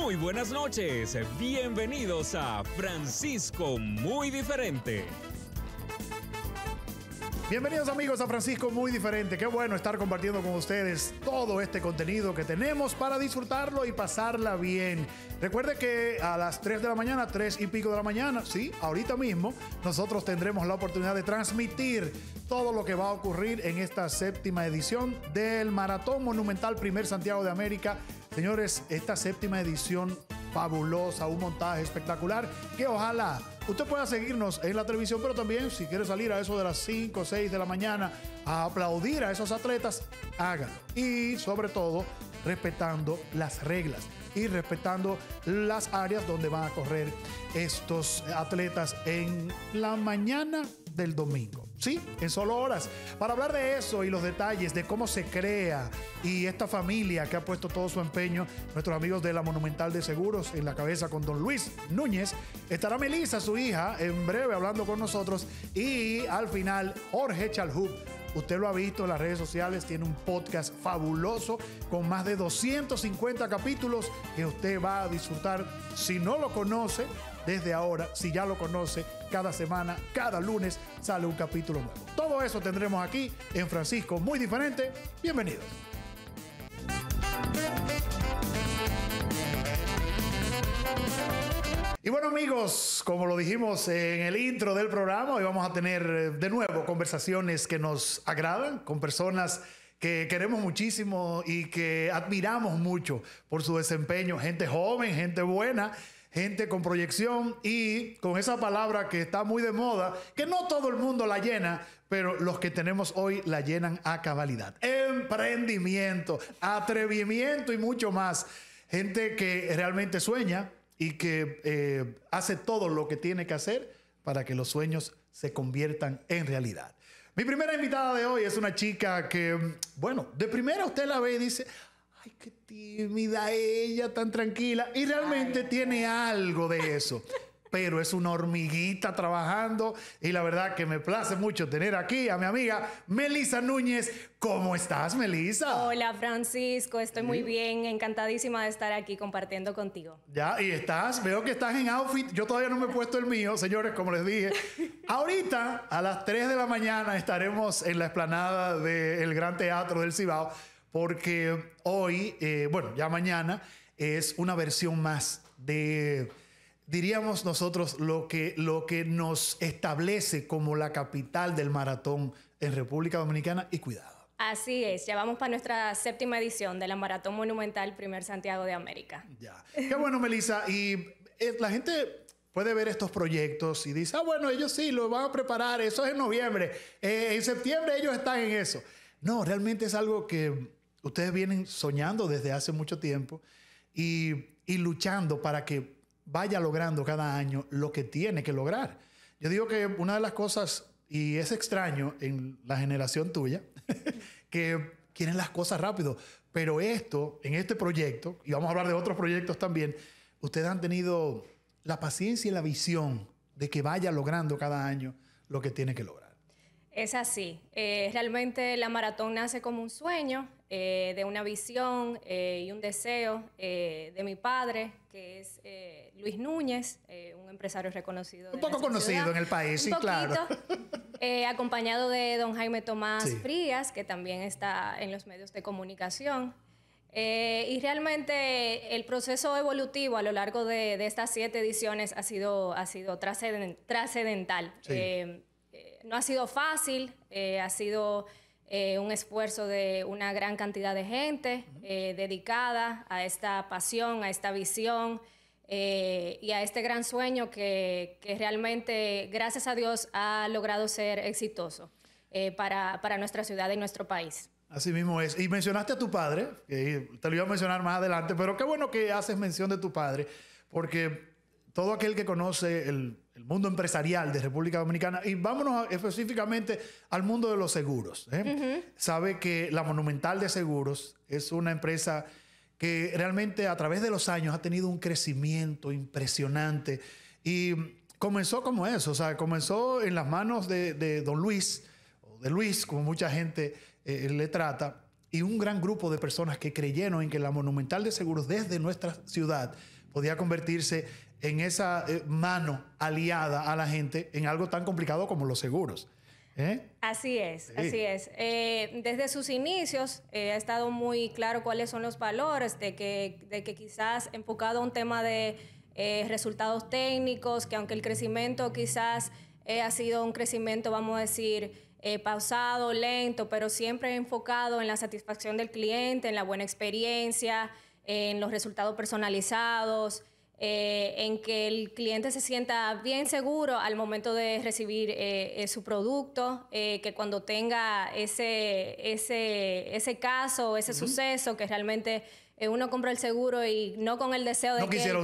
Muy buenas noches, bienvenidos a Francisco Muy Diferente. Bienvenidos amigos a Francisco Muy Diferente. Qué bueno estar compartiendo con ustedes todo este contenido que tenemos para disfrutarlo y pasarla bien. Recuerde que a las 3 de la mañana, 3 y pico de la mañana, sí, ahorita mismo, nosotros tendremos la oportunidad de transmitir todo lo que va a ocurrir en esta séptima edición del Maratón Monumental Primer Santiago de América. Señores, esta séptima edición fabulosa, un montaje espectacular que ojalá Usted puede seguirnos en la televisión, pero también si quiere salir a eso de las 5 o 6 de la mañana a aplaudir a esos atletas, hágalo. Y sobre todo, respetando las reglas y respetando las áreas donde van a correr estos atletas en la mañana del domingo. Sí, en solo horas. Para hablar de eso y los detalles de cómo se crea y esta familia que ha puesto todo su empeño, nuestros amigos de la Monumental de Seguros en la cabeza con don Luis Núñez, estará Melissa, su hija, en breve hablando con nosotros y al final Jorge Chalhub. Usted lo ha visto en las redes sociales, tiene un podcast fabuloso con más de 250 capítulos que usted va a disfrutar. Si no lo conoce, desde ahora, si ya lo conoce, cada semana, cada lunes sale un capítulo nuevo. Todo eso tendremos aquí en Francisco Muy Diferente. Bienvenidos. Y bueno amigos, como lo dijimos en el intro del programa, hoy vamos a tener eh, de nuevo conversaciones que nos agradan con personas que queremos muchísimo y que admiramos mucho por su desempeño, gente joven, gente buena gente con proyección y con esa palabra que está muy de moda, que no todo el mundo la llena, pero los que tenemos hoy la llenan a cabalidad. Emprendimiento, atrevimiento y mucho más. Gente que realmente sueña y que eh, hace todo lo que tiene que hacer para que los sueños se conviertan en realidad. Mi primera invitada de hoy es una chica que, bueno, de primera usted la ve y dice, qué tímida ella, tan tranquila. Y realmente tiene algo de eso. pero es una hormiguita trabajando y la verdad que me place mucho tener aquí a mi amiga Melisa Núñez. ¿Cómo estás, Melisa? Hola, Francisco, estoy muy bien, encantadísima de estar aquí compartiendo contigo. Ya, y estás, veo que estás en outfit, yo todavía no me he puesto el mío, señores, como les dije. Ahorita, a las 3 de la mañana, estaremos en la esplanada del Gran Teatro del Cibao porque hoy, eh, bueno, ya mañana, es una versión más de, diríamos nosotros, lo que, lo que nos establece como la capital del maratón en República Dominicana y cuidado. Así es, ya vamos para nuestra séptima edición de la Maratón Monumental Primer Santiago de América. Ya. Qué bueno, Melissa. Y eh, la gente puede ver estos proyectos y dice, ah, bueno, ellos sí, lo van a preparar, eso es en noviembre, eh, en septiembre ellos están en eso. No, realmente es algo que Ustedes vienen soñando desde hace mucho tiempo y, luchando para que vaya logrando cada año lo que tiene que lograr. Yo digo que una de las cosas, y es extraño en la generación tuya, que quieren las cosas rápido, pero esto, en este proyecto, y vamos a hablar de otros proyectos también, ustedes han tenido la paciencia y la visión de que vaya logrando cada año lo que tiene que lograr. Es así. Eh, realmente la maratón nace como un sueño. Eh, de una visión eh, y un deseo eh, de mi padre, que es Luis Núñez, un empresario reconocido. Un poco conocido en el país, sí, claro. acompañado de don Jaime Tomás Frías, que también está en los medios de comunicación. y realmente el proceso evolutivo a lo largo de, estas siete ediciones ha sido, ha sido trascendental. no ha sido fácil, ha sido eh, un esfuerzo de una gran cantidad de gente eh, dedicada a esta pasión, a esta visión eh, y a este gran sueño que, realmente, gracias a Dios, ha logrado ser exitoso para, nuestra ciudad y nuestro país. Así mismo es. Y mencionaste a tu padre, te lo iba a mencionar más adelante, pero qué bueno que haces mención de tu padre, porque todo aquel que conoce el el mundo empresarial de República Dominicana y vámonos específicamente al mundo de los seguros. ¿eh? Sabe que la Monumental de Seguros es una empresa que realmente a través de los años ha tenido un crecimiento impresionante y comenzó como eso, o sea, comenzó en las manos de, don Luis, o de Luis, como mucha gente eh, le trata, y un gran grupo de personas que creyeron en que la Monumental de Seguros desde nuestra ciudad podía convertirse en esa eh, mano aliada a la gente en algo tan complicado como los seguros. ¿eh? Así es, así es. Eh, desde sus inicios ha estado muy claro cuáles son los valores, de que, de que quizás enfocado a un tema de resultados técnicos, que aunque el crecimiento quizás ha sido un crecimiento, vamos a decir, pausado, lento, pero siempre enfocado en la satisfacción del cliente, en la buena experiencia, en los resultados personalizados. Eh, en que el cliente se sienta bien seguro al momento de recibir eh, eh, su producto, que cuando tenga ese, ese, ese caso, ese suceso, que realmente uno compra el seguro y no con el deseo de... No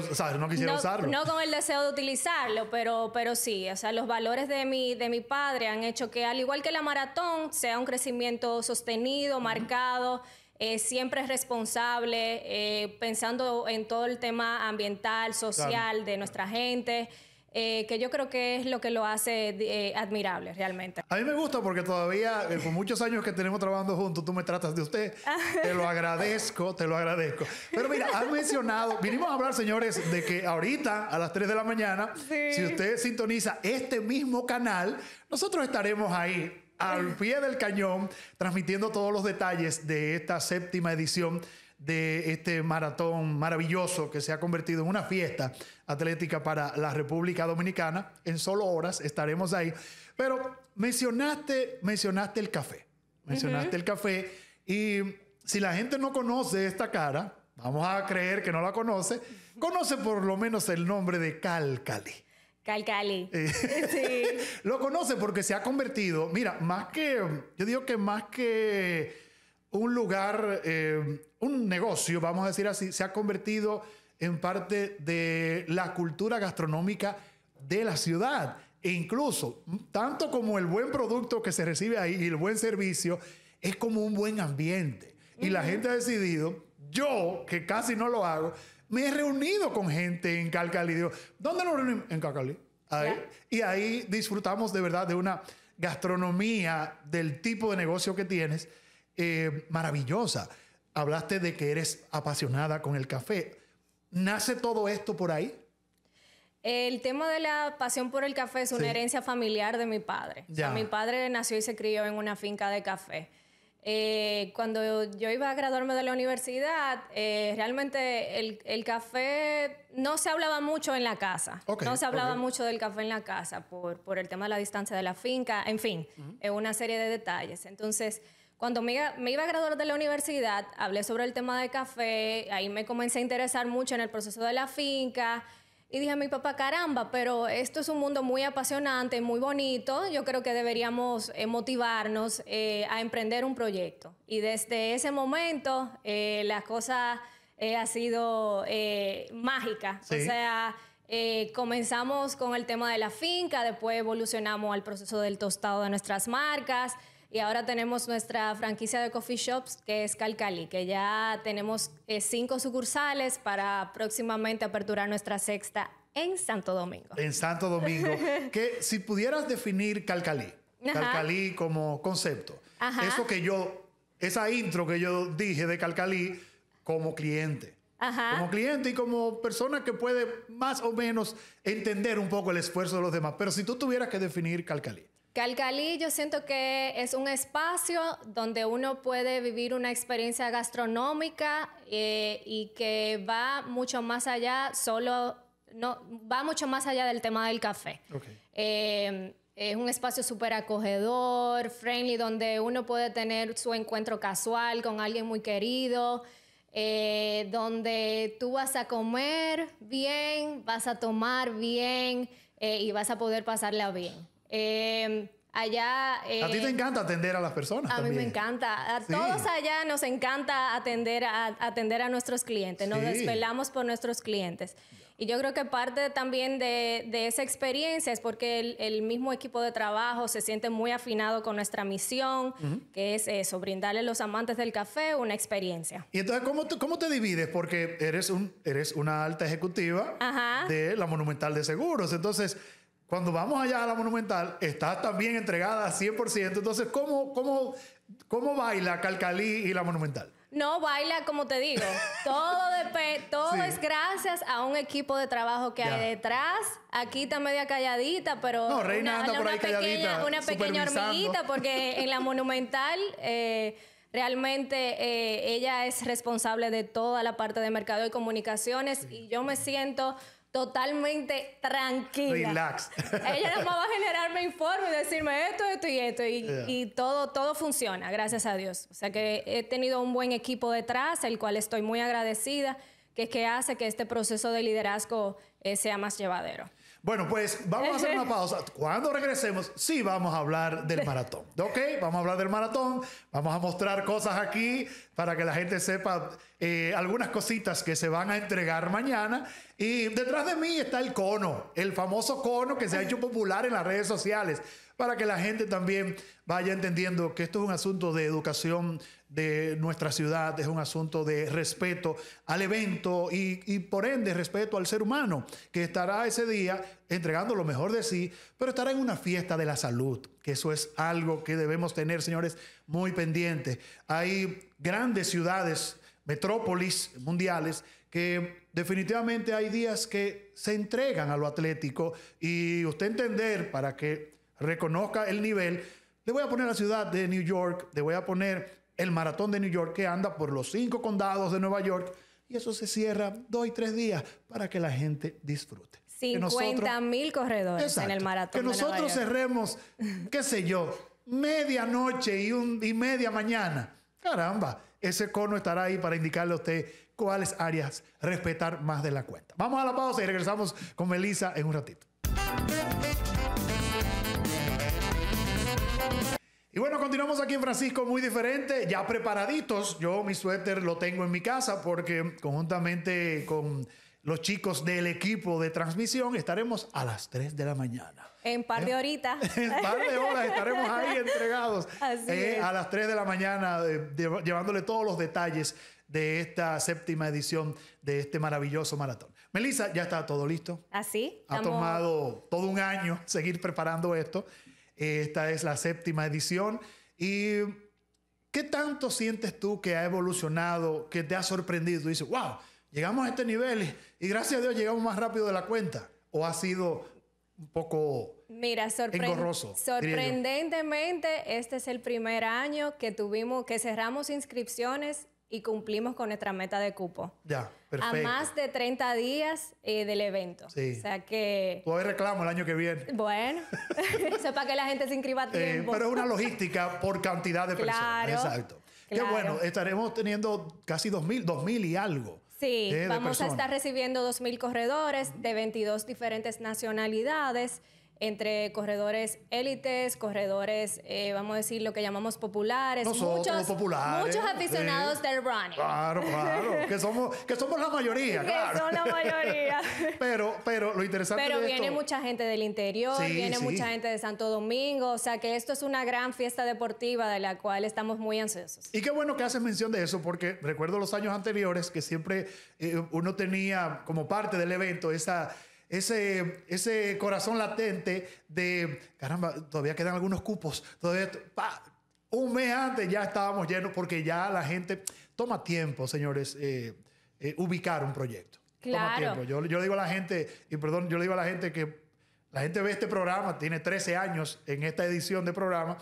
usarlo. No con el deseo de utilizarlo, pero, pero sí, o sea, los valores de mi, de mi padre han hecho que, al igual que la maratón, sea un crecimiento sostenido, marcado. Eh, siempre siempre responsable, eh, pensando en todo el tema ambiental, social de nuestra gente. Eh, que yo creo que es lo que lo hace admirable realmente. A mí me gusta porque todavía, por con muchos años que tenemos trabajando juntos, tú me tratas de usted. Te lo agradezco, te lo agradezco. Pero mira, has mencionado, vinimos a hablar, señores, de que ahorita a las 3 de la mañana, si usted sintoniza este mismo canal, nosotros estaremos ahí al pie del cañón, transmitiendo todos los detalles de esta séptima edición de este maratón maravilloso que se ha convertido en una fiesta atlética para la República Dominicana. En solo horas estaremos ahí. Pero mencionaste, mencionaste el café. Mencionaste el café. Y si la gente no conoce esta cara, vamos a creer que no la conoce, conoce por lo menos el nombre de Cali. Calcali. Eh, sí. lo conoce porque se ha convertido, mira, más que, yo digo que más que un lugar, eh, un negocio, vamos a decir así, se ha convertido en parte de la cultura gastronómica de la ciudad. E incluso, tanto como el buen producto que se recibe ahí y el buen servicio, es como un buen ambiente. Y la gente ha decidido, yo que casi no lo hago, me he reunido con gente en Calcali. Digo, ¿dónde nos reunimos? En Calcali. Ahí. Y ahí disfrutamos de verdad de una gastronomía del tipo de negocio que tienes eh, maravillosa. Hablaste de que eres apasionada con el café. ¿Nace todo esto por ahí? El tema de la pasión por el café es una herencia familiar de mi padre. mi padre nació y se crió en una finca de café. Eh, cuando yo iba a graduarme de la universidad, eh, realmente el, café no se hablaba mucho en la casa. no se hablaba mucho del café en la casa por, por el tema de la distancia de la finca, en fin, eh, una serie de detalles. Entonces, cuando me iba, me iba, a graduar de la universidad, hablé sobre el tema del café, ahí me comencé a interesar mucho en el proceso de la finca, y dije a mi papá, caramba, pero esto es un mundo muy apasionante, muy bonito, yo creo que deberíamos eh, motivarnos eh, a emprender un proyecto. Y desde ese momento eh, la cosa ha sido mágica. O sea, comenzamos con el tema de la finca, después evolucionamos al proceso del tostado de nuestras marcas. Y ahora tenemos nuestra franquicia de coffee shops, que es Calcali, que ya tenemos eh, cinco sucursales para próximamente aperturar nuestra sexta en Santo Domingo. En Santo Domingo. que si pudieras definir Calcalí, Calcali Calcalí como concepto, eso que yo, esa intro que yo dije de Calcalí como cliente. Como cliente y como persona que puede más o menos entender un poco el esfuerzo de los demás. Pero si tú tuvieras que definir Calcalí. Calcalí yo siento que es un espacio donde uno puede vivir una experiencia gastronómica eh, y que va mucho más allá, solo, no, va mucho más allá del tema del café. Eh, es un espacio súper acogedor, friendly, donde uno puede tener su encuentro casual con alguien muy querido, eh, donde tú vas a comer bien, vas a tomar bien y vas a poder pasarla bien. Em, allá... a ti te em, encanta atender a las personas. A mí me encanta. A todos allá nos encanta atender a, atender a nuestros clientes. Nos desvelamos por nuestros clientes. Y yo creo que parte también de, esa experiencia es porque el, mismo equipo de trabajo se siente muy afinado con nuestra misión, que es eso, brindarle a los amantes del café una experiencia. Y entonces, ¿cómo te, cómo te divides? Porque eres, un, eres una alta ejecutiva de la Monumental de Seguros. Entonces... Cuando vamos allá a la Monumental, está también entregada 100%. Entonces, ¿cómo, cómo, cómo baila Calcalí y la Monumental? No baila, como te digo. todo es gracias a un equipo de trabajo que hay detrás. Aquí está media calladita, pero. No, Reina una, una pequeña, hormiguita, porque en la Monumental. Eh, realmente eh, ella es responsable de toda la parte de mercado y comunicaciones y yo me siento totalmente tranquila. Relax. Ella no va a generarme informe y decirme esto, esto y esto. Y, todo, todo funciona, gracias a Dios. O sea que he tenido un buen equipo detrás, el cual estoy muy agradecida, que es que hace que este proceso de liderazgo eh, sea más llevadero. Bueno, pues vamos a hacer una pausa. Cuando regresemos, sí vamos a hablar del maratón. ¿Ok? Vamos a hablar del maratón. Vamos a mostrar cosas aquí para que la gente sepa eh, algunas cositas que se van a entregar mañana. Y detrás de mí está el cono, el famoso cono que se ha hecho popular en las redes sociales, para que la gente también vaya entendiendo que esto es un asunto de educación de nuestra ciudad, es un asunto de respeto al evento y, y, por ende respeto al ser humano que estará ese día entregando lo mejor de sí, pero estará en una fiesta de la salud, que eso es algo que debemos tener, señores, muy pendiente. Hay grandes ciudades, metrópolis mundiales, que definitivamente hay días que se entregan a lo atlético y usted entender para que reconozca el nivel. Le voy a poner la ciudad de New York, le voy a poner el maratón de New York que anda por los cinco condados de Nueva York y eso se cierra dos y tres días para que la gente disfrute. 50 mil corredores en el maratón. Que nosotros cerremos, qué sé yo, media noche y media mañana. Caramba, ese cono estará ahí para indicarle a usted cuáles áreas respetar más de la cuenta. Vamos a la pausa y regresamos con Melissa en un ratito. Y bueno, continuamos aquí en Francisco muy diferente, ya preparaditos. Yo mi suéter lo tengo en mi casa porque conjuntamente con los chicos del equipo de transmisión estaremos a las 3 de la mañana. En par de ¿Eh? horitas. en par de horas estaremos ahí entregados Así ¿eh? a las 3 de la mañana eh, llevándole todos los detalles de esta séptima edición de este maravilloso maratón. Melissa, ya está todo listo. Así. Ah, ha tomado todo un año seguir preparando esto. Esta es la séptima edición. ¿Y qué tanto sientes tú que ha evolucionado, que te ha sorprendido? dices, wow, llegamos a este nivel y gracias a Dios llegamos más rápido de la cuenta. ¿O ha sido un poco... Mira, engorroso, sorprendentemente, este es el primer año que tuvimos, que cerramos inscripciones y cumplimos con nuestra meta de cupo. Ya, perfecto. A más de 30 días eh, del evento. O sea que... Puede reclamo el año que viene. Bueno, eso es para que la gente se inscriba a eh, tiempo. pero es una logística por cantidad de claro, personas. Exacto. Qué bueno, estaremos teniendo casi 2.000, 2.000 y algo. Sí, eh, vamos a estar recibiendo 2.000 corredores de 22 diferentes nacionalidades entre corredores élites, corredores, eh, vamos a decir, lo que llamamos populares. Nosotros, muchos, aficionados del running. Claro, claro. que, somos, que somos la mayoría, claro. Que son la mayoría. pero, pero lo interesante Pero viene mucha gente del interior, viene mucha gente de Santo Domingo. O sea, que esto es una gran fiesta deportiva de la cual estamos muy ansiosos. Y qué bueno que haces mención de eso, porque recuerdo los años anteriores que siempre eh, uno tenía como parte del evento esa ese, ese corazón latente de, caramba, todavía quedan algunos cupos, todavía, un mes antes ya estábamos llenos porque ya la gente toma tiempo, señores, eh, eh, ubicar un proyecto. Toma tiempo. Yo, digo a la gente, y perdón, yo le digo a la gente que la gente ve este programa, tiene 13 años en esta edición de programa,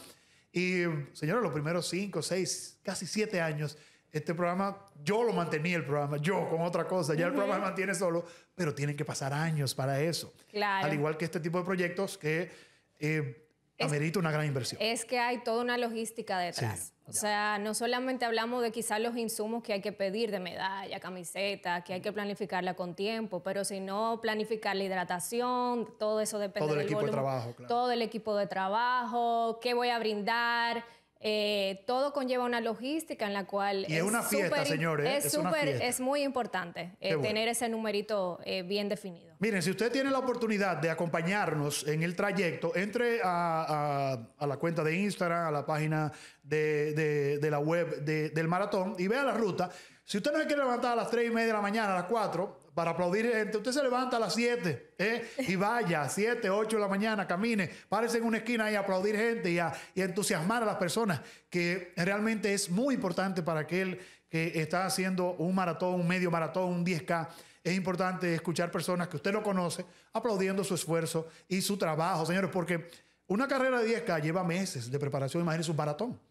y señores, los primeros 5, 6, casi 7 años este programa, yo lo mantenía el programa, yo con otra cosa, ya el programa se mantiene solo, pero tienen que pasar años para eso. Claro. Al igual que este tipo de proyectos que eh, amerita una gran inversión. Es que hay toda una logística detrás. o sea, no solamente hablamos de quizás los insumos que hay que pedir de medalla, camiseta, que hay que planificarla con tiempo, pero si no, planificar la hidratación, todo eso depende todo el del equipo de trabajo. Claro. Todo el equipo de trabajo, qué voy a brindar eh, todo conlleva una logística en la cual... es, una fiesta, señores. ¿eh? Es, muy importante eh, tener ese numerito bien definido. Miren, si usted tiene la oportunidad de acompañarnos en el trayecto, entre a, la cuenta de Instagram, a la página de, la web del maratón y vea la ruta. Si usted no se quiere levantar a las 3 y media de la mañana, a las 4, para aplaudir gente. Usted se levanta a las 7 ¿eh? y vaya, 7, 8 de la mañana, camine, párese en una esquina y aplaudir gente y, entusiasmar a las personas, que realmente es muy importante para aquel que está haciendo un maratón, un medio maratón, un 10K. Es importante escuchar personas que usted lo conoce aplaudiendo su esfuerzo y su trabajo, señores, porque una carrera de 10K lleva meses de preparación, imagínense un maratón.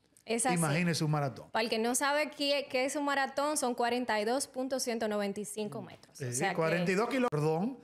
Imagínese un maratón. Para el que no sabe qué, es un maratón, son 42.195 metros. 42 kilómetros, perdón,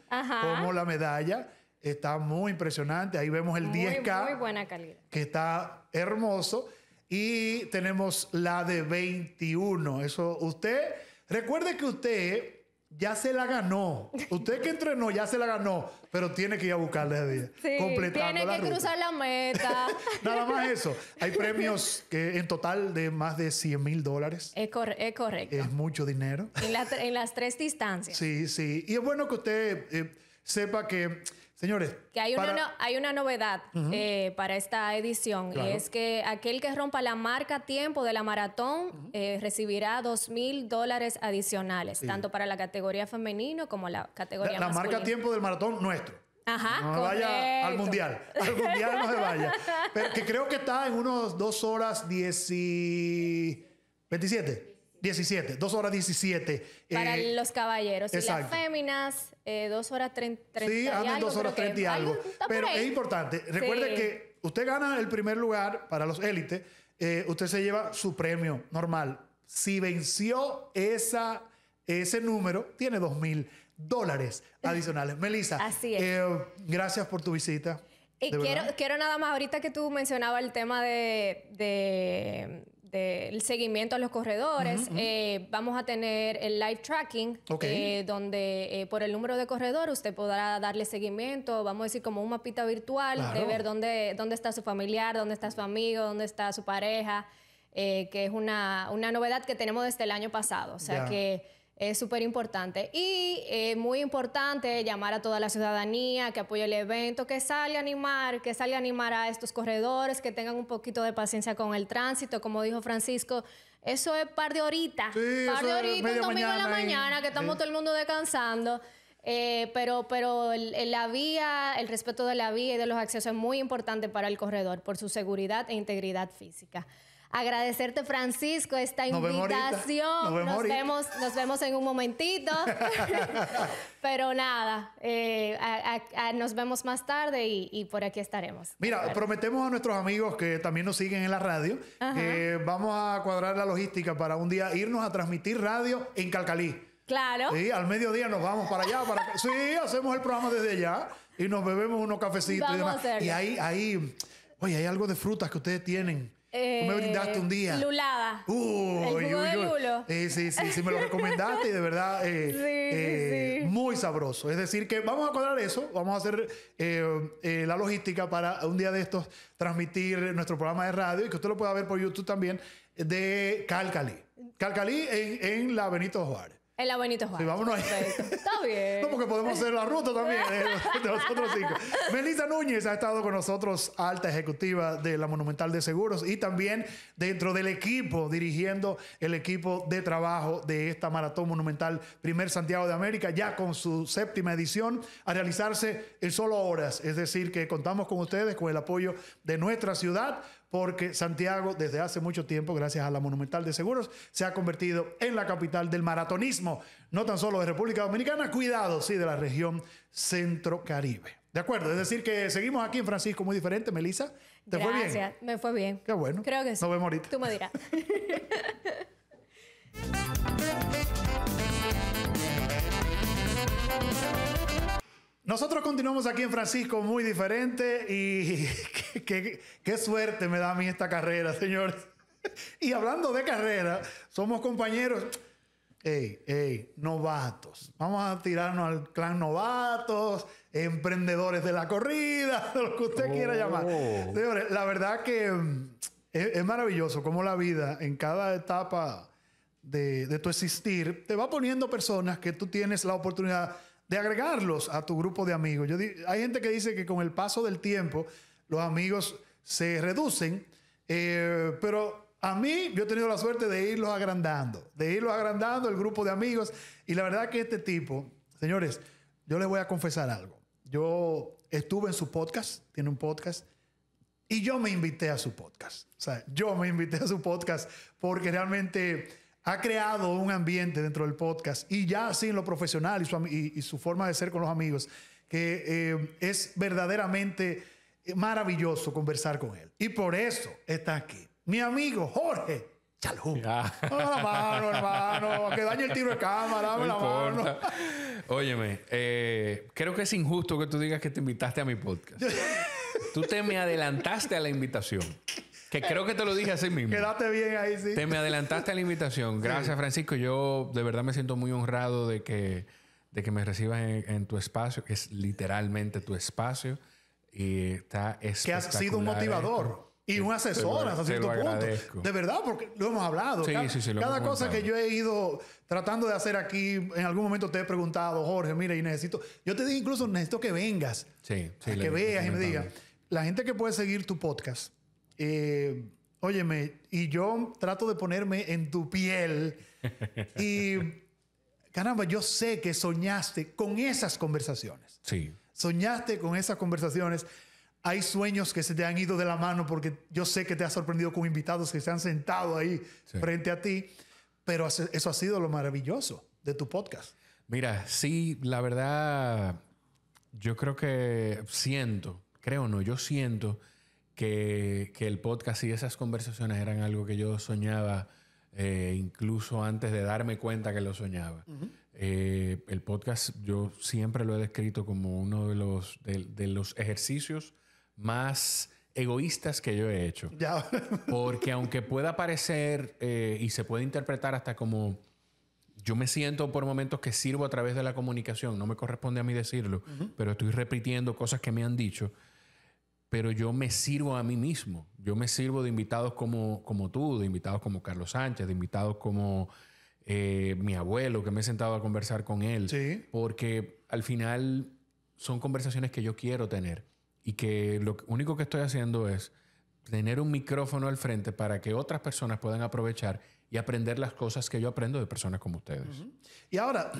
como la medalla. Está muy impresionante. Ahí vemos el 10K. Muy buena calidad. Que está hermoso. Y tenemos la de 21. Eso, usted, recuerde que usted ya se la ganó. Usted que entrenó ya se la ganó pero tiene que ir a buscarle a día. Sí, tiene que cruzar la meta. Nada más eso. Hay premios que en total de más de 100 mil dólares. Es, correcto. Es mucho dinero. En, las tres distancias. Sí, sí. Y es bueno que usted eh, sepa que Señores. Que hay, una, hay una novedad eh, para esta edición. y Es que aquel que rompa la marca tiempo de la maratón eh, recibirá dos mil dólares adicionales, tanto para la categoría femenino como la categoría la, masculina. La marca tiempo del maratón nuestro. Ajá, no vaya al mundial. Al mundial no se vaya. que creo que está en unos dos horas diecisiete. 27. 17, 2 horas 17. Para eh, los caballeros. Y las féminas, eh, 2 horas 30. Sí, andan 2 horas 30 y algo. Pero es importante. Recuerde que usted gana el primer lugar para los élites, eh, usted se lleva su premio normal. Si venció esa, ese número, tiene 2 mil dólares adicionales. Melissa, Así eh, gracias por tu visita. Y quiero, quiero, nada más, ahorita que tú mencionabas el tema de este, el seguimiento a los corredores. Eh, vamos a tener el live tracking, eh, donde eh, por el número de corredor usted podrá darle seguimiento, vamos a decir como un mapita virtual, de ver dónde, dónde está su familiar, dónde está su amigo, dónde está su pareja, que es una, una, novedad que tenemos desde el año pasado. O sea que es súper importante. Y eh, muy importante llamar a toda la ciudadanía que apoye el evento, que salga a animar, que salga a animar a estos corredores, que tengan un poquito de paciencia con el tránsito, como dijo Francisco. Eso es par de horitas. par de horitas, un domingo en la mañana, que estamos todo el mundo descansando. Eh, pero pero la vía, el respeto de la vía y de los accesos es muy importante para el corredor por su seguridad e integridad física agradecerte, Francisco, esta invitación. nos, vemos, en un momentito. Pero nada, eh, nos vemos más tarde y, por aquí estaremos. Mira, prometemos a nuestros amigos que también nos siguen en la radio vamos a cuadrar la logística para un día irnos a transmitir radio en Calcalí. Claro. Sí, al mediodía nos vamos para allá. Para... Sí, hacemos el programa desde allá y nos bebemos unos cafecitos y demás. Y ahí, ahí, oye, hay algo de frutas que ustedes tienen me brindaste un día. Lulada. el de lulo. sí, sí, sí, me lo recomendaste y de verdad. Eh, eh, muy sabroso. Es decir, que vamos a cuadrar eso. Vamos a hacer eh, la logística para un día de estos transmitir nuestro programa de radio y que usted lo pueda ver por YouTube también de Calcalí. Calcalí en, en la Benito Juárez. El abuelito Juan. Sí, vámonos ahí. Está bien. no, porque podemos hacer la ruta también eh, de, los otros cinco. Melissa Núñez ha estado con nosotros, alta ejecutiva de la Monumental de Seguros y también dentro del equipo, dirigiendo el equipo de trabajo de esta Maratón Monumental Primer Santiago de América, ya con su séptima edición, a realizarse en solo horas. Es decir, que contamos con ustedes, con el apoyo de nuestra ciudad porque Santiago desde hace mucho tiempo, gracias a la Monumental de Seguros, se ha convertido en la capital del maratonismo, no tan solo de República Dominicana, cuidado, sí, de la región Centro Caribe. De acuerdo, es decir que seguimos aquí en Francisco muy diferente, Melissa. ¿Te fue bien? Gracias, me fue bien. Qué bueno. Creo que sí. Nos vemos ahorita. Tú me dirás. Nosotros continuamos aquí en Francisco muy diferente y qué, suerte me da a mí esta carrera, señores. Y hablando de carrera, somos compañeros, hey, hey, novatos. Vamos a tirarnos al clan novatos, emprendedores de la corrida, lo que usted quiera oh. llamar. Señores, la verdad que mm, es, maravilloso cómo la vida en cada etapa de, de tu existir te va poniendo personas que tú tienes la oportunidad de agregarlos a tu grupo de amigos. Yo hay gente que dice que con el paso del tiempo los amigos se reducen, eh, pero a mí yo he tenido la suerte de irlos agrandando, de irlos agrandando el grupo de amigos. Y la verdad que este tipo, señores, yo les voy a confesar algo. Yo estuve en su podcast, tiene un podcast, y yo me invité a su podcast. O sea, yo me invité a su podcast porque realmente ha creado un ambiente dentro del podcast y ya así lo profesional y su, y, forma de ser con los amigos, que eh, es verdaderamente maravilloso conversar con él. Y por eso está aquí. Mi amigo Jorge Chalú. Dame la hermano. Que dañe el tiro de cámara. Dame la mano. Óyeme, eh, creo que es injusto que tú digas que te invitaste a mi podcast. tú te me adelantaste a la invitación. Que creo que te lo dije así mismo. Quédate bien ahí, sí. Te me adelantaste a la invitación. Gracias, Francisco. Yo de verdad me siento muy honrado de que, de que me recibas en, tu espacio, que es literalmente tu espacio. Y está Que has sido un motivador. y un asesor hasta cierto punto. De verdad, porque lo hemos hablado. Sí, cada, sí, sí, cada cosa que yo he ido tratando de hacer aquí, en algún momento te he preguntado, Jorge, mira, y necesito. Yo te dije incluso, necesito que vengas. sí. Que veas y me digas. La gente que puede seguir tu podcast, eh, óyeme, y yo trato de ponerme en tu piel y caramba, yo sé que soñaste con esas conversaciones. Sí. Soñaste con esas conversaciones. Hay sueños que se te han ido de la mano porque yo sé que te has sorprendido con invitados que se han sentado ahí frente a ti, pero eso ha sido lo maravilloso de tu podcast. Mira, sí, la verdad, yo creo que siento, creo no, yo siento que, el podcast y esas conversaciones eran algo que yo soñaba eh, incluso antes de darme cuenta que lo soñaba. Eh, el podcast yo siempre lo he descrito como uno de los, de, los ejercicios más egoístas que yo he hecho. Porque aunque pueda parecer eh, y se puede interpretar hasta como yo me siento por momentos que sirvo a través de la comunicación, no me corresponde a mí decirlo, pero estoy repitiendo cosas que me han dicho pero yo me sirvo a mí mismo. Yo me sirvo de invitados como, como tú, de invitados como Carlos Sánchez, de invitados como eh, mi abuelo, que me he sentado a conversar con él. Porque al final son conversaciones que yo quiero tener y que lo único que estoy haciendo es tener un micrófono al frente para que otras personas puedan aprovechar y aprender las cosas que yo aprendo de personas como ustedes. Y ahora,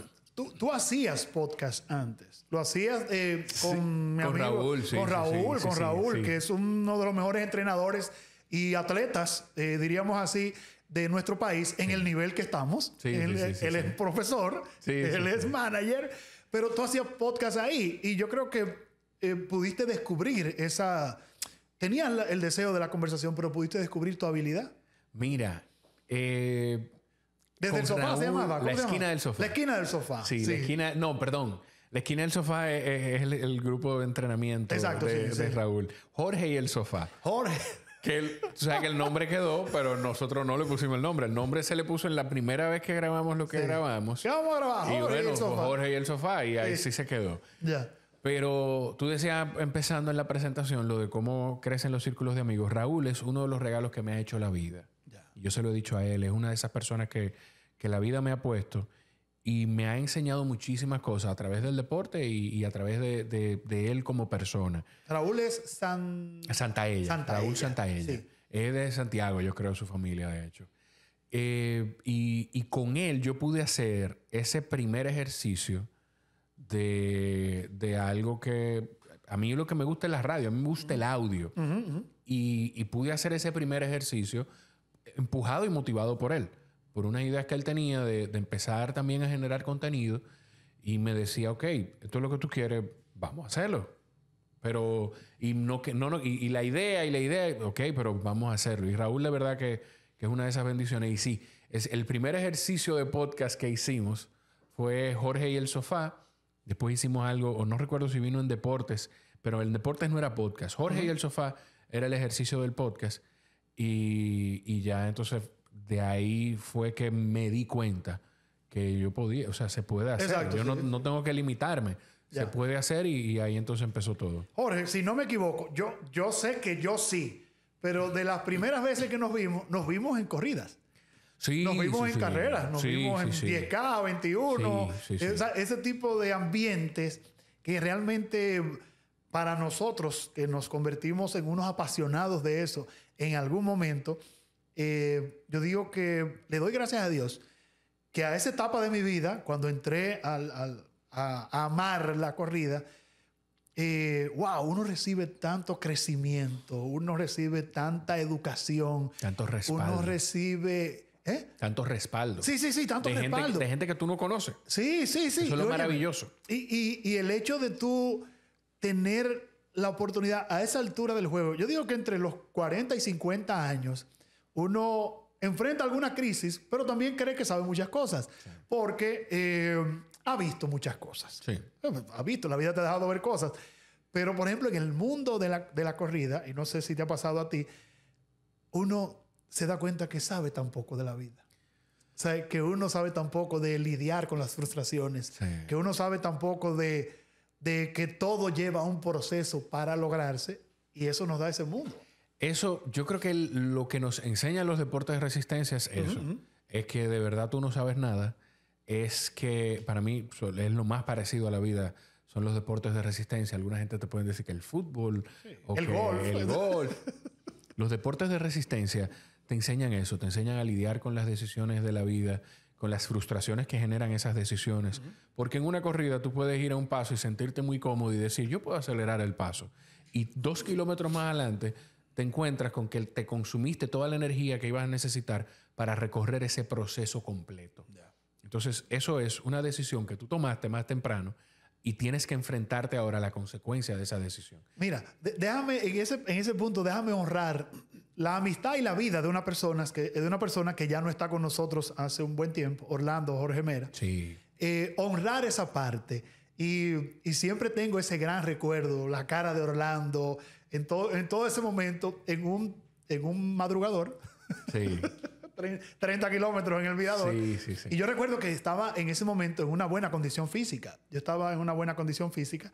Tú, hacías podcast antes. Lo hacías eh, con mi amigo. Raúl, Con Raúl, con Raúl que es uno de los mejores entrenadores y atletas, eh, diríamos así, de nuestro país en el nivel que estamos. él, es profesor, él es manager, pero tú hacías podcast ahí y yo creo que eh, pudiste descubrir esa... Tenías el deseo de la conversación, pero pudiste descubrir tu habilidad. Mira, eh, desde el sofá se llamaba. La esquina del sofá. La esquina del sofá. Sí, la esquina. No, perdón. La esquina del sofá e, e, es, el, grupo de entrenamiento de, Raúl. Jorge y el sofá. Jorge. Que el, sea, que el nombre quedó, pero nosotros no le pusimos el nombre. El nombre se le puso en la primera vez que grabamos lo que grabamos. Jorge y, bueno, el sofá. Jorge y el sofá, y ahí sí, se quedó. Ya. Pero tú decías, empezando en la presentación, lo de cómo crecen los círculos de amigos. Raúl es uno de los regalos que me ha hecho la vida yo se lo he dicho a él, es una de esas personas que, que la vida me ha puesto y me ha enseñado muchísimas cosas a través del deporte y, y a través de, de, él como persona. Raúl es San... Santaella. Santa Raúl Santaella. Sí. Es de Santiago, yo creo, su familia, de hecho. Eh, y, y, con él yo pude hacer ese primer ejercicio de, de, algo que... A mí lo que me gusta es la radio, a mí me gusta el audio. Y, y pude hacer ese primer ejercicio empujado y motivado por él, por unas ideas que él tenía de, empezar también a generar contenido y me decía, ok, esto es lo que tú quieres, vamos a hacerlo. Pero, y no que, no, y, la idea, y la idea, ok, pero vamos a hacerlo. Y Raúl, la verdad que, es una de esas bendiciones. Y sí, es el primer ejercicio de podcast que hicimos fue Jorge y el sofá. Después hicimos algo, o no recuerdo si vino en deportes, pero el deportes no era podcast. Jorge y el sofá era el ejercicio del podcast. Y, ya entonces de ahí fue que me di cuenta que yo podía, o sea, se puede hacer. yo no, tengo que limitarme. Se puede hacer y, ahí entonces empezó todo. Jorge, si no me equivoco, yo, yo sé que yo sí, pero de las primeras veces que nos vimos, nos vimos en corridas. Sí, nos vimos en carreras, nos vimos en 10K, 21, ese tipo de ambientes que realmente para nosotros que nos convertimos en unos apasionados de eso en algún momento, eh, yo digo que le doy gracias a Dios que a esa etapa de mi vida, cuando entré a, amar la corrida, eh, wow, uno recibe tanto crecimiento, uno recibe tanta educación, tanto respaldo. uno recibe... ¿eh? Tanto respaldo. Sí, sí, sí, tanto respaldo. de gente que tú no conoces. Sí, sí, sí. Eso es lo maravilloso. Y, y el hecho de tú tener la oportunidad a esa altura del juego. Yo digo que entre los 40 y 50 años, uno enfrenta alguna crisis, pero también cree que sabe muchas cosas, porque eh, ha visto muchas cosas. Sí. Eh, ha visto, la vida te ha dejado ver cosas. Pero, por ejemplo, en el mundo de la, de la corrida, y no sé si te ha pasado a ti, uno se da cuenta que sabe tan poco de la vida. que uno sabe tan poco de lidiar con las frustraciones, que uno sabe tan poco de de que todo lleva un proceso para lograrse y eso nos da ese mundo. Eso, yo creo que lo que nos enseñan los deportes de resistencia es eso. Es que de verdad tú no sabes nada. Es que para mí es lo más parecido a la vida. Son los deportes de resistencia. Alguna gente te puede decir que el fútbol el El golf. los deportes de resistencia te enseñan eso, te enseñan a lidiar con las decisiones de la vida, con las frustraciones que generan esas decisiones. Porque en una corrida tú puedes ir a un paso y sentirte muy cómodo y decir, yo puedo acelerar el paso. Y dos kilómetros más adelante te encuentras con que te consumiste toda la energía que ibas a necesitar para recorrer ese proceso completo. Entonces, eso es una decisión que tú tomaste más temprano y tienes que enfrentarte ahora a la consecuencia de esa decisión. Mira, déjame, ese, en ese punto, déjame honrar la amistad y la vida de una persona que, eh, de una persona que ya no está con nosotros hace un buen tiempo, Orlando Jorge Mera. Sí. Eh, honrar esa parte. Y, siempre tengo ese gran recuerdo, la cara de Orlando, en, todo, en todo ese momento, en un, en un madrugador. Sí. 30 kilómetros en el mirador. Sí, sí, sí. Y yo recuerdo que estaba en ese momento en una buena condición física. Yo estaba en una buena condición física.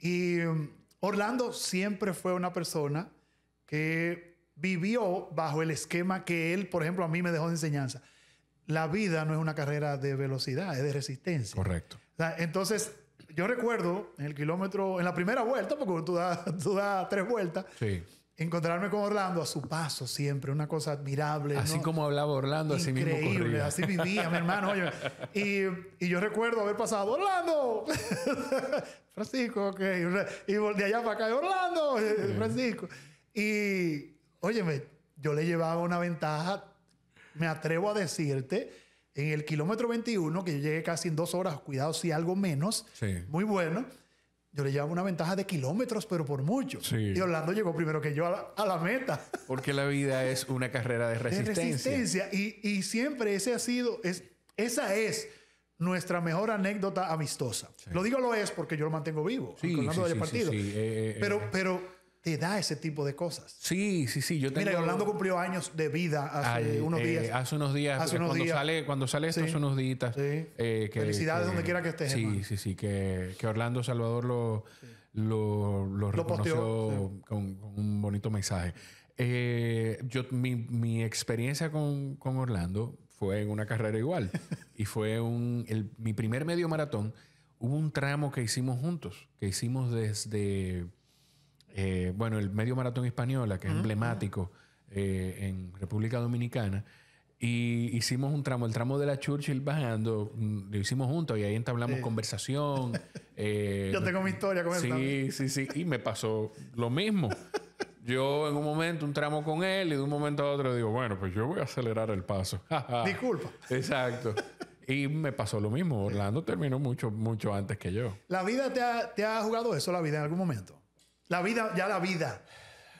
Y mm, Orlando siempre fue una persona que vivió bajo el esquema que él, por ejemplo, a mí me dejó de enseñanza. La vida no es una carrera de velocidad, es de resistencia. Correcto. entonces, yo recuerdo en el kilómetro, en la primera vuelta, porque tú das, tú tres vueltas. encontrarme con Orlando a su paso siempre, una cosa admirable. Así como hablaba Orlando, así mismo Increíble, así vivía mi hermano. Y, y, yo recuerdo haber pasado, Orlando, Francisco, ok. Y de allá para acá, Orlando, Francisco. Y, óyeme, yo le llevaba una ventaja, me atrevo a decirte, en el kilómetro 21, que yo llegué casi en dos horas, cuidado si algo menos, muy bueno, yo le llevaba una ventaja de kilómetros, pero por mucho. Y Orlando llegó primero que yo a la, meta. Porque la vida es una carrera de resistencia. De resistencia. Y, siempre ese ha sido, esa es nuestra mejor anécdota amistosa. Lo digo lo es porque yo lo mantengo vivo, Orlando haya partido. Eh, eh, pero, eh. pero te da ese tipo de cosas. Sí, sí, sí. Yo Mira, Orlando cumplió años de vida hace eh, unos días. hace unos días. cuando, Sale, cuando sale esto, hace unos días. Eh, Felicidades donde quiera que estés. Sí, sí, sí. Que, que, Orlando Salvador lo, lo, reconoció con, un bonito mensaje. Eh, yo, mi, experiencia con, Orlando fue en una carrera igual. y fue un, mi primer medio maratón. Hubo un tramo que hicimos juntos, que hicimos desde eh, bueno, el medio maratón española, que es emblemático eh, en República Dominicana. Y hicimos un tramo, el tramo de la Churchill bajando, mm, lo hicimos juntos y ahí entablamos conversación. Eh, yo tengo mi historia con él. Sí, sí, sí. Y me pasó lo mismo. Yo en un momento un tramo con él y de un momento a otro digo, bueno, pues yo voy a acelerar el paso. Disculpa. Exacto. Y me pasó lo mismo. Orlando terminó mucho, mucho antes que yo. ¿La vida te ha jugado eso, la vida, en algún momento? La vida, ya la vida.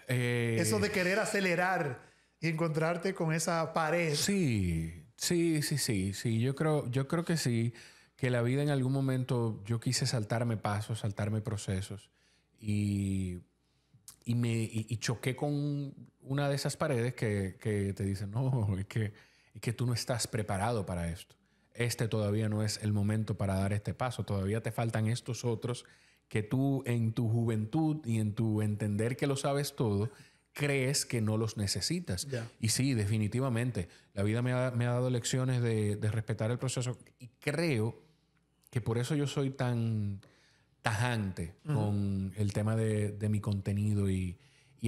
Eh, Eso de querer acelerar y encontrarte con esa pared. Sí, sí, sí, sí, Yo creo, yo creo que sí, que la vida en algún momento yo quise saltarme pasos, saltarme procesos y, y me y, choqué con una de esas paredes que, que te dicen, no, es que, que tú no estás preparado para esto. Este todavía no es el momento para dar este paso, todavía te faltan estos otros que tú en tu juventud y en tu entender que lo sabes todo, crees que no los necesitas. Y sí, definitivamente, la vida me ha, dado lecciones de, respetar el proceso y creo que por eso yo soy tan tajante con el tema de, mi contenido y,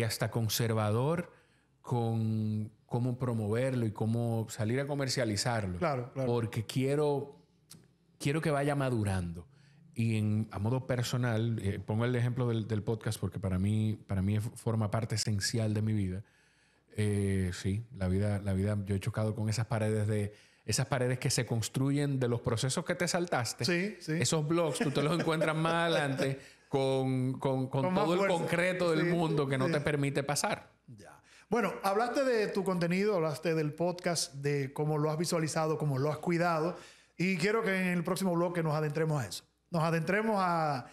hasta conservador con cómo promoverlo y cómo salir a comercializarlo. Porque quiero, quiero que vaya madurando. Y a modo personal, eh, pongo el ejemplo del, podcast porque para mí, para mí forma parte esencial de mi vida. Eh, sí, la vida, la vida, yo he chocado con esas paredes de esas paredes que se construyen de los procesos que te saltaste. Sí, sí. Esos blogs, tú te los encuentras más adelante con, con, con, todo el concreto del mundo que no te permite pasar. Ya. Bueno, hablaste de tu contenido, hablaste del podcast, de cómo lo has visualizado, cómo lo has cuidado. Y quiero que en el próximo blog nos adentremos a eso nos adentremos a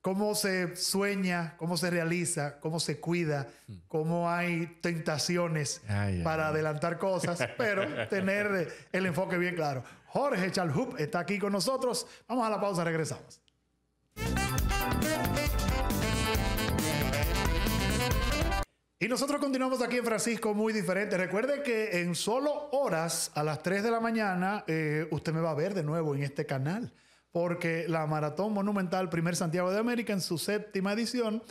cómo se sueña, cómo se realiza, cómo se cuida, cómo hay tentaciones para adelantar cosas, pero tener el enfoque bien claro. Jorge Chalhup está aquí con nosotros. Vamos a la pausa, regresamos. Y nosotros continuamos aquí en Francisco muy diferente. Recuerde que en solo horas, a las 3 de la mañana, eh, usted me va a ver de nuevo en este canal porque la Maratón Monumental Primer Santiago de América en su séptima edición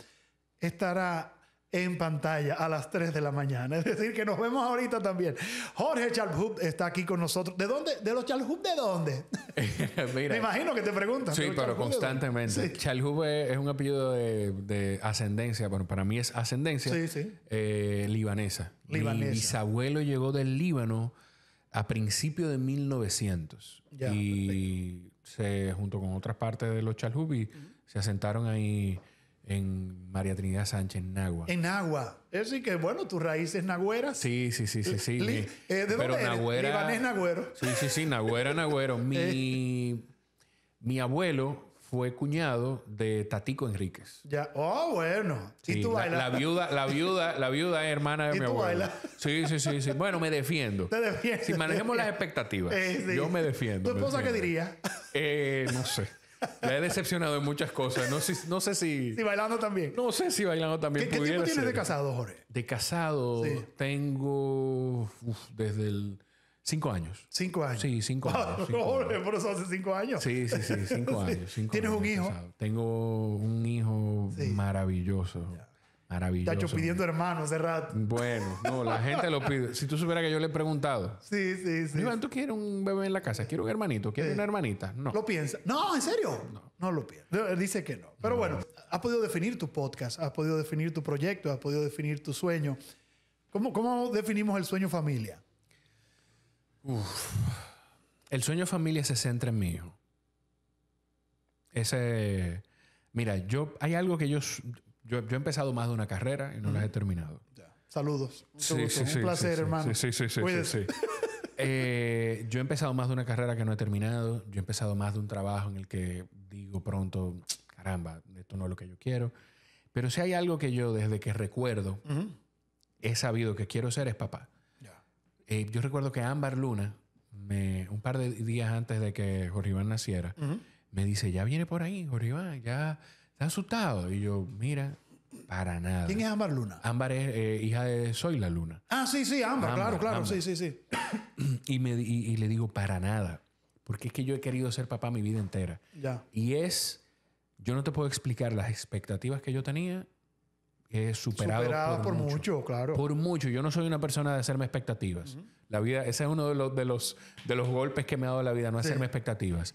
estará en pantalla a las 3 de la mañana. Es decir, que nos vemos ahorita también. Jorge Chalhub está aquí con nosotros. ¿De dónde? ¿De los Chalhub de dónde? Me imagino que te preguntan. Sí, pero constantemente. Chalhub es un apellido de, ascendencia, bueno, para mí es ascendencia eh, libanesa. Mi bisabuelo llegó del Líbano a principios de 1900. Ya, y se, junto con otras partes de los Chalhubi, se asentaron ahí en María Trinidad Sánchez, en Nagua. En Nagua. Es decir, que bueno, tu raíz es Sí, sí, sí, sí. sí. Eh, eh, pero Nagüera, nagüero. Sí, sí, sí, nagüera, nagüero. Mi, eh. mi abuelo fue cuñado de Tatico Enríquez. Ya. Oh, bueno. la, viuda, la viuda, la viuda es hermana de mi abuelo. Sí, sí, sí, sí. Bueno, me defiendo. Te defiendo. Si manejemos las expectativas. Yo me defiendo. ¿Tu esposa qué diría? Eh, no sé. La he decepcionado en muchas cosas. No sé, no sé si. ¿Y bailando también. No sé si bailando también. ¿Qué, ¿qué tiempo tienes de casado, Jorge? De casado tengo uf, desde el. Cinco años. Cinco años. Sí, cinco años. Jorge, por eso hace cinco años. Sí, sí, sí, cinco años. ¿Tienes un hijo? Tengo un hijo maravilloso. Maravilloso. Tacho pidiendo hermanos de rato. Bueno, no, la gente lo pide. Si tú supieras que yo le he preguntado. Sí, sí, sí. Iván, ¿tú quieres un bebé en la casa? ¿Quieres un hermanito? ¿Quieres una hermanita? No. ¿Lo piensa? No, ¿en serio? No. No lo piensa. Dice que no. Pero bueno, has podido definir tu podcast, has podido definir tu proyecto, has podido definir tu sueño. ¿Cómo, cómo definimos el sueño familia? Uf. El sueño familia se centra en mí. Ese... Mira, yo... Hay algo que yo yo, he empezado más de una carrera y no las he terminado. Saludos. Un, un placer, hermano. Sí, sí, sí. Eh, yo he empezado más de una carrera que no he terminado. Yo he empezado más de un trabajo en el que digo pronto, caramba, esto no es lo que yo quiero. Pero si hay algo que yo desde que recuerdo he sabido que quiero ser es papá. Eh, yo recuerdo que Ámbar Luna, me, un par de días antes de que Jorge Iván naciera, me dice, ya viene por ahí, Jorge Iván, ya Está asustado? Y yo, mira, para nada. ¿Quién es Ámbar Luna? Ámbar es eh, hija de Soy la Luna. Ah, sí, sí, Ámbar, claro, claro, sí, sí, sí. y, me, y, le digo, para nada. Porque es que yo he querido ser papá mi vida entera. Ya. Y es, yo no te puedo explicar las expectativas que yo tenía. Es superado, superado por, por mucho. claro. Por mucho. Yo no soy una persona de hacerme expectativas. La vida, ese es uno de los, de los, de los golpes que me ha dado la vida, no hacerme expectativas.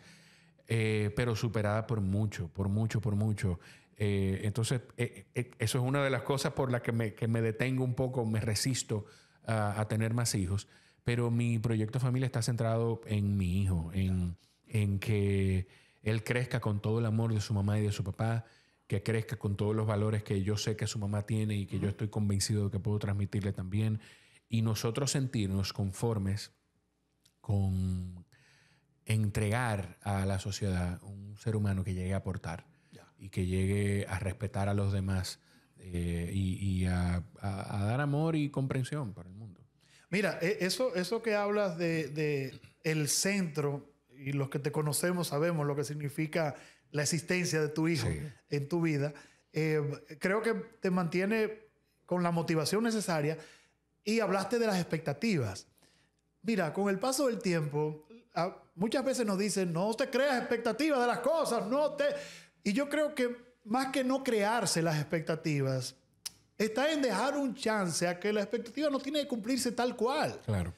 Eh, pero superada por mucho, por mucho, por mucho. Eh, entonces, eh, eso es una de las cosas por las que me, que me detengo un poco, me resisto a, tener más hijos, pero mi proyecto familia está centrado en mi hijo, en, en que él crezca con todo el amor de su mamá y de su papá, que crezca con todos los valores que yo sé que su mamá tiene y que yo estoy convencido de que puedo transmitirle también, y nosotros sentirnos conformes con entregar a la sociedad un ser humano que llegue a aportar y que llegue a respetar a los demás eh, y, a, dar amor y comprensión para el mundo. Mira, e, eso, eso que hablas de, el centro y los que te conocemos sabemos lo que significa la existencia de tu hijo en tu vida, eh, creo que te mantiene con la motivación necesaria y hablaste de las expectativas. Mira, con el paso del tiempo, muchas veces nos dicen, no te creas expectativas de las cosas, no te... Y yo creo que más que no crearse las expectativas, está en dejar un chance a que la expectativa no tiene que cumplirse tal cual. Claro.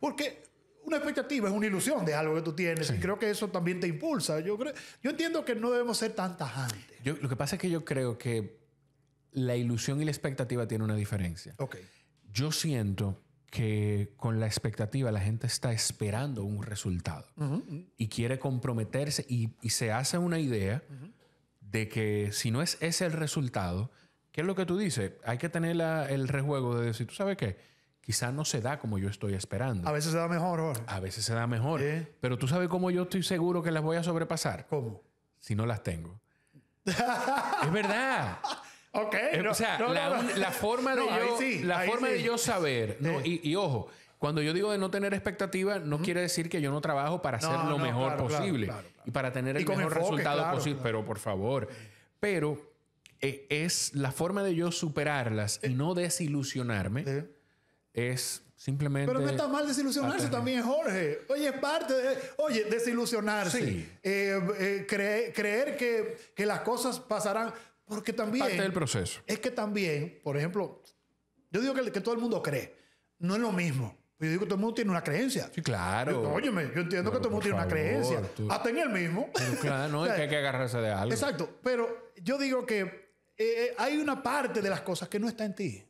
porque una expectativa es una ilusión de algo que tú tienes y creo que eso también te impulsa. Yo, creo, yo entiendo que no debemos ser tan tajantes. lo que pasa es que yo creo que la ilusión y la expectativa tienen una diferencia. Ok. Yo siento que con la expectativa la gente está esperando un resultado y quiere comprometerse y, se hace una idea de que si no es ese el resultado, ¿qué es lo que tú dices? Hay que tener el rejuego de decir, ¿tú sabes qué? Quizá no se da como yo estoy esperando. A veces se da mejor, Jorge. A veces se da mejor. Eh. Pero tú sabes cómo yo estoy seguro que las voy a sobrepasar. ¿Cómo? Si no las tengo. es verdad. Ok. Eh, o sea, la, forma de yo, la forma de yo saber, eh. y, ojo, cuando yo digo de no tener expectativa, no quiere decir que yo no trabajo para hacer lo mejor posible y para tener el mejor resultado posible, pero por favor. Pero eh, es la forma de yo superarlas y no desilusionarme. Es simplemente. Pero no está mal desilusionarse también, Jorge. Oye, es parte de. Oye, desilusionarse. Sí. creer que, las cosas pasarán. Porque también. Es parte proceso. Es que también, por ejemplo, yo digo que, que todo el mundo cree. No es lo mismo. Yo digo que todo el mundo tiene una creencia. Sí, claro. Yo, yo entiendo que todo el mundo tiene una creencia. Hasta en el mismo. claro, no, es que hay que agarrarse de algo. Exacto. Pero yo digo que eh, eh, hay una parte de las cosas que no está en ti.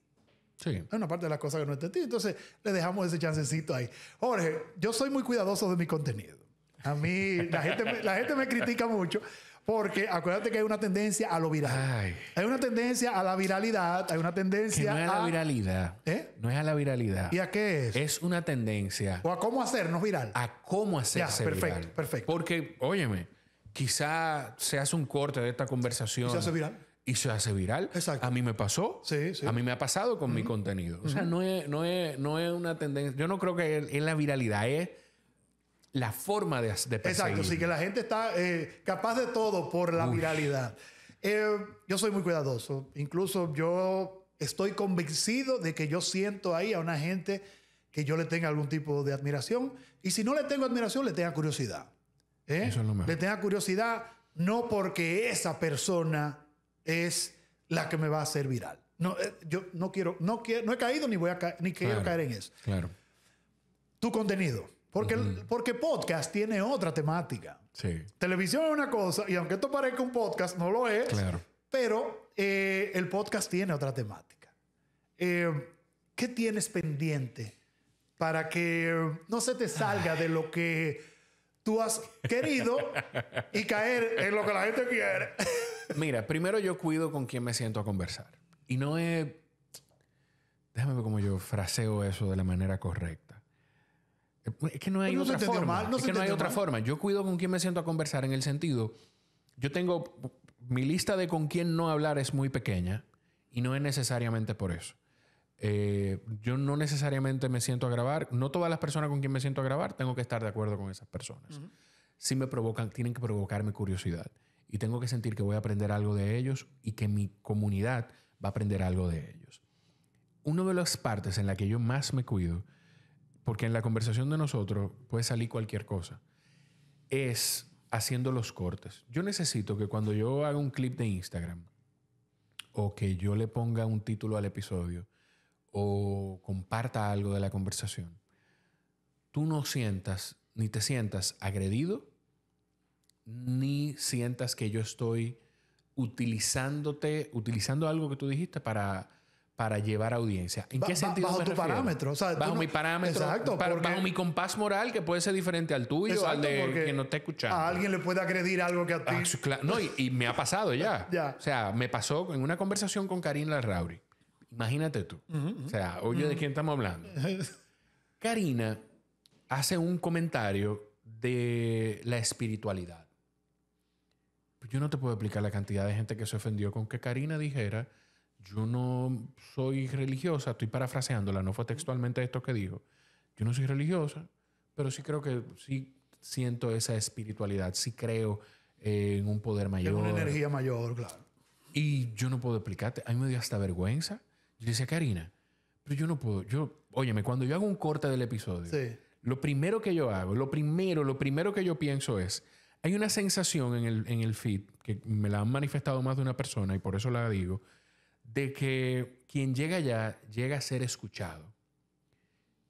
Sí. Hay una parte de las cosas que no está en ti. Entonces, le dejamos ese chancecito ahí. Jorge, yo soy muy cuidadoso de mi contenido. A mí, la gente la gente me critica mucho. Porque acuérdate que hay una tendencia a lo viral. Hay una tendencia a la viralidad, hay una tendencia no es a la viralidad. ¿Eh? No es a la viralidad. ¿Y a qué es? Es una tendencia. O a cómo hacernos viral. A cómo hacerse ya, perfecto, Perfecto. Porque, óyeme, quizá se hace un corte de esta conversación. Y se hace viral. Y se hace viral. Exacto. A mí me pasó. Sí, sí. A mí me ha pasado con mi contenido. O sea, no, es, no, es, no es una tendencia. Yo no creo que es la viralidad, es ¿eh? la forma de, pensar. Exacto, sí, que la gente está eh, capaz de todo por la viralidad. Eh, yo soy muy cuidadoso. Incluso yo estoy convencido de que yo siento ahí a una gente que yo le tenga algún tipo de admiración. Y si no le tengo admiración, le tenga curiosidad. ¿eh? Eso es lo Le tenga curiosidad no porque esa persona es la que me va a hacer viral. No, yo no quiero, no no he caído ni voy a ni quiero caer en eso. Claro. Tu contenido. Porque, podcast tiene otra temática. Sí. Televisión es una cosa, y aunque esto parezca un podcast, no lo es. Claro. Pero eh, el podcast tiene otra temática. Eh, ¿Qué tienes pendiente para que no se te salga de lo que tú has querido y caer en lo que la gente quiere? Mira, primero yo cuido con quién me siento a conversar. Y no es. Déjame ver cómo yo fraseo eso de la manera correcta. Pues, es que no hay pues otra forma. no hay otra forma. Yo cuido con quién me siento a conversar en el sentido. Yo tengo. Mi lista de con quién no hablar es muy pequeña y no es necesariamente por eso. Eh, yo no necesariamente me siento a grabar. No todas las personas con quien me siento a grabar tengo que estar de acuerdo con esas personas. Sí Si me provocan, tienen que provocarme curiosidad y tengo que sentir que voy a aprender algo de ellos y que mi comunidad va a aprender algo de ellos. Una de las partes en la que yo más me cuido porque en la conversación de nosotros puede salir cualquier cosa, es haciendo los cortes. Yo necesito que cuando yo haga un clip de Instagram o que yo le ponga un título al episodio o comparta algo de la conversación, tú no sientas ni te sientas agredido ni sientas que yo estoy utilizándote, utilizando algo que tú dijiste para para llevar audiencia. ¿En qué sentido? Bajo me tu parámetro. bajo mi parámetro. Exacto. Bajo mi compás moral que puede ser diferente al tuyo, o al de que no te escucha. A alguien le puede agredir algo que a ti. Ah, no, y, me ha pasado ya. O sea, me pasó en una conversación con Karina Larrauri. Imagínate tú. O sea, oye, ¿de quién estamos hablando? Karina hace un comentario de la espiritualidad. Yo no te puedo explicar la cantidad de gente que se ofendió con que Karina dijera yo no soy religiosa, estoy parafraseándola, no fue textualmente esto que dijo, yo no soy religiosa, pero sí creo que sí siento esa espiritualidad, sí creo eh, en un poder mayor. En una energía mayor, claro. Y yo no puedo explicarte, a mí me dio hasta vergüenza. Yo decía, Karina, pero yo no puedo, yo, óyeme, cuando yo hago un corte del episodio, lo primero que yo hago, lo primero, lo primero que yo pienso es, hay una sensación en el, en el feed que me la han manifestado más de una persona y por eso la digo, de que quien llega allá llega a ser escuchado.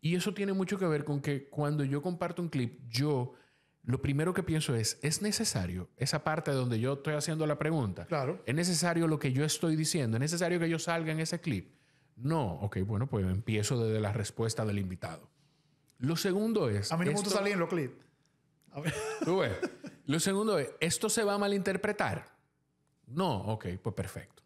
Y eso tiene mucho que ver con que cuando yo comparto un clip, yo lo primero que pienso es, ¿es necesario esa parte donde yo estoy haciendo la pregunta? Claro. ¿Es necesario lo que yo estoy diciendo? ¿Es necesario que yo salga en ese clip? No, ok, bueno, pues empiezo desde la respuesta del invitado. Lo segundo es... A mí no me gusta salir en los clips. Tú ves. Lo segundo es, ¿esto se va a malinterpretar? No, ok, pues perfecto.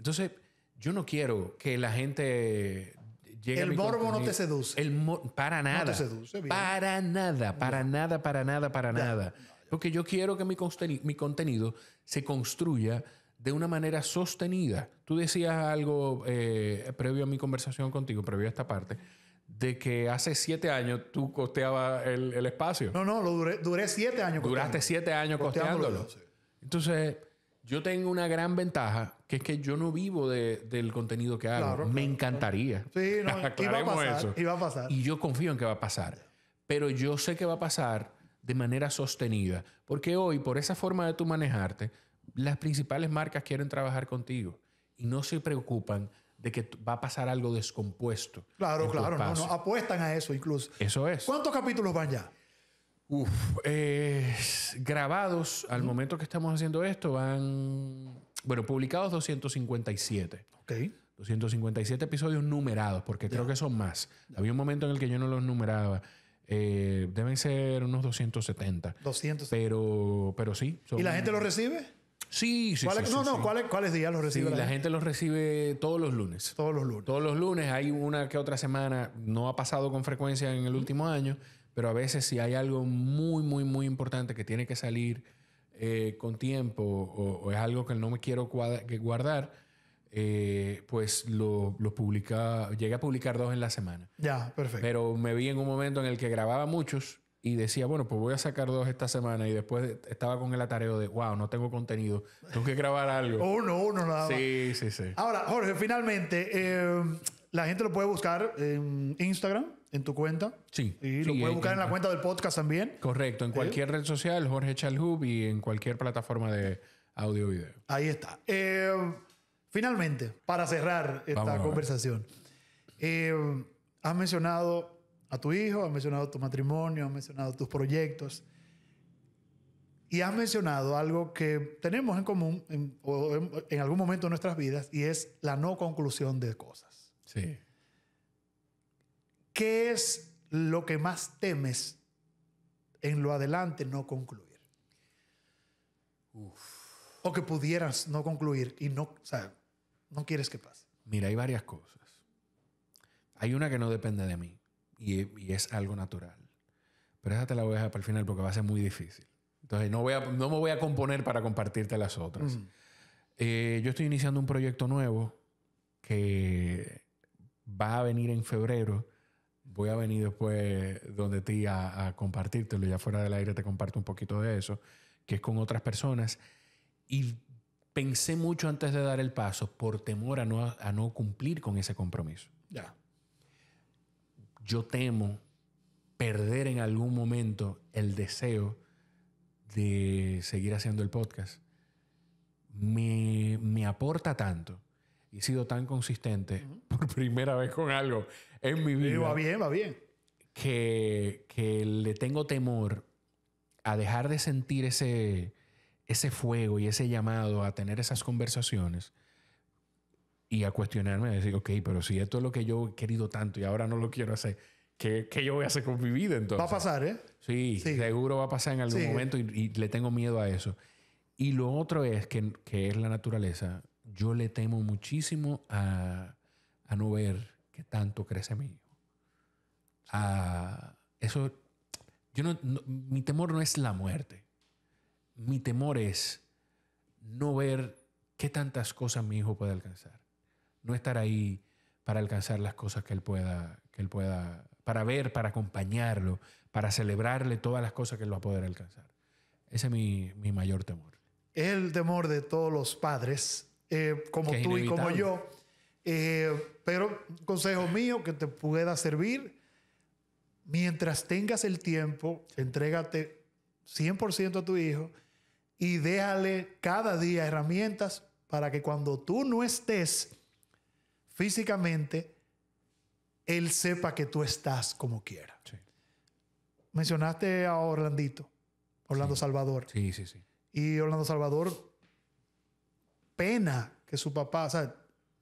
Entonces, yo no quiero que la gente llegue El morbo no te seduce. El para nada. No te seduce, bien. Para nada, para nada, para nada, para nada. Porque yo quiero que mi, mi contenido se construya de una manera sostenida. Tú decías algo eh, previo a mi conversación contigo, previo a esta parte, de que hace siete años tú costeabas el, espacio. No, no, lo duré, duré siete años. Duraste siete años costeándolo. Entonces, yo tengo una gran ventaja que es que yo no vivo del contenido que hago. Me encantaría. Sí, no, iba a pasar, a pasar. Y yo confío en que va a pasar. Pero yo sé que va a pasar de manera sostenida. Porque hoy, por esa forma de tú manejarte, las principales marcas quieren trabajar contigo y no se preocupan de que va a pasar algo descompuesto. Claro, claro. No, no, apuestan a eso incluso. Eso es. ¿Cuántos capítulos van ya? Uf, grabados al momento que estamos haciendo esto van bueno, publicados 257. Ok. 257 episodios numerados, porque creo que son más. Había un momento en el que yo no los numeraba. Eh, deben ser unos 270. 200. Pero, pero sí. ¿Y la gente los recibe? Sí, sí, No, no, ¿cuáles días los recibe? La, gente? los recibe todos los lunes. Todos los lunes. Todos los lunes. Hay una que otra semana, no ha pasado con frecuencia en el último año, pero a veces si hay algo muy, muy, muy importante que tiene que salir eh, con tiempo o, es algo que no me quiero guardar, eh, pues lo, lo, publica, llegué a publicar dos en la semana. Ya, perfecto. Pero me vi en un momento en el que grababa muchos y decía, bueno, pues voy a sacar dos esta semana y después estaba con el atareo de, wow, no tengo contenido, tengo que grabar algo. uno, uno nada Sí, sí, sí. Ahora, Jorge, finalmente, eh, la gente lo puede buscar en Instagram en tu cuenta. Sí. Y lo puedes buscar en la cuenta del podcast también. Correcto, en cualquier red social, Jorge Chalhub y en cualquier plataforma de audio video. Ahí está. Eh, finalmente, para cerrar esta conversación, eh, has mencionado a tu hijo, has mencionado tu matrimonio, has mencionado tus proyectos. Y has mencionado algo que tenemos en común en, o en, en algún momento de nuestras vidas y es la no conclusión de cosas. Sí. ¿Qué es lo que más temes en lo adelante no concluir? O que pudieras no concluir y no, o sea, no quieres que pase. Mira, hay varias cosas. Hay una que no depende de mí y, es algo natural. Pero esa te la voy a dejar para el final porque va a ser muy difícil. Entonces, no, voy a, no me voy a componer para compartirte las otras. Mm. Eh, yo estoy iniciando un proyecto nuevo que va a venir en febrero voy a venir después donde ti a, a, compartírtelo, ya fuera del aire te comparto un poquito de eso, que es con otras personas. Y pensé mucho antes de dar el paso por temor a no, cumplir con ese compromiso. Ya. Yo temo perder en algún momento el deseo de seguir haciendo el podcast. Me, me aporta tanto y he sido tan consistente por primera vez con algo en mi eh, vida. Y va bien, va bien. Que, que, le tengo temor a dejar de sentir ese, ese fuego y ese llamado a tener esas conversaciones y a cuestionarme, a decir, ok, pero si esto es lo que yo he querido tanto y ahora no lo quiero hacer, ¿qué, qué yo voy a hacer con mi vida entonces? Va a pasar, ¿eh? Sí, seguro va a pasar en algún momento y, y, le tengo miedo a eso. Y lo otro es que, que es la naturaleza yo le temo muchísimo a, a no ver que tanto crece mi hijo. A, eso, yo no, mi temor no es la muerte. Mi temor es no ver qué tantas cosas mi hijo puede alcanzar. No estar ahí para alcanzar las cosas que él pueda, que él pueda, para ver, para acompañarlo, para celebrarle todas las cosas que él va a poder alcanzar. Ese es mi, mi mayor temor. El temor de todos los padres eh, como tú y como yo. Eh, pero consejo mío que te pueda servir, mientras tengas el tiempo, entrégate 100% a tu hijo y déjale cada día herramientas para que cuando tú no estés físicamente, él sepa que tú estás como quiera. Mencionaste a Orlandito, Orlando Salvador. Sí, sí, sí. Y Orlando Salvador pena que su papá, o sea,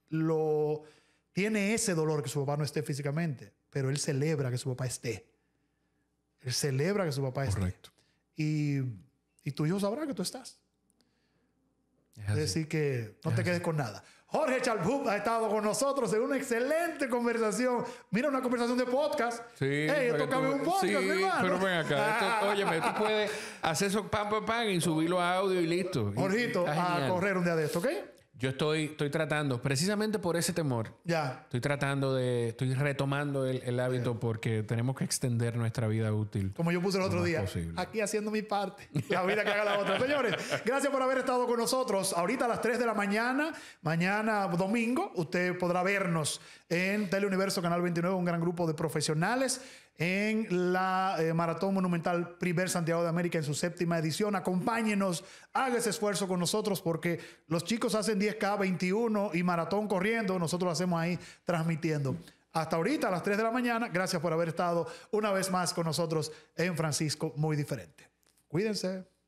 lo, tiene ese dolor que su papá no esté físicamente, pero él celebra que su papá esté. Él celebra que su papá Correcto. esté. Y, y tu hijo sabrá que tú estás. Es, decir, que no te quedes con nada. Jorge Chalbup ha estado con nosotros en una excelente conversación. Mira, una conversación de podcast. Sí. Hey, esto un podcast, sí, hermano. Pero ven acá. Oye, me tú puedes hacer eso pam, pam, pam y subirlo a audio y listo. Jorgito, a correr un día de esto, ¿ok? Yo estoy, estoy tratando, precisamente por ese temor. Ya. Estoy tratando de. Estoy retomando el, hábito porque tenemos que extender nuestra vida útil. Como yo puse el otro día. Aquí haciendo mi parte. La vida que haga la otra. Señores, gracias por haber estado con nosotros. Ahorita a las 3 de la mañana, mañana domingo, usted podrá vernos en Teleuniverso Canal 29, un gran grupo de profesionales en la eh, Maratón Monumental Primer Santiago de América en su séptima edición. Acompáñenos, haga ese esfuerzo con nosotros porque los chicos hacen 10K, 21 y maratón corriendo. Nosotros lo hacemos ahí transmitiendo. Hasta ahorita, a las 3 de la mañana, gracias por haber estado una vez más con nosotros en Francisco Muy Diferente. Cuídense.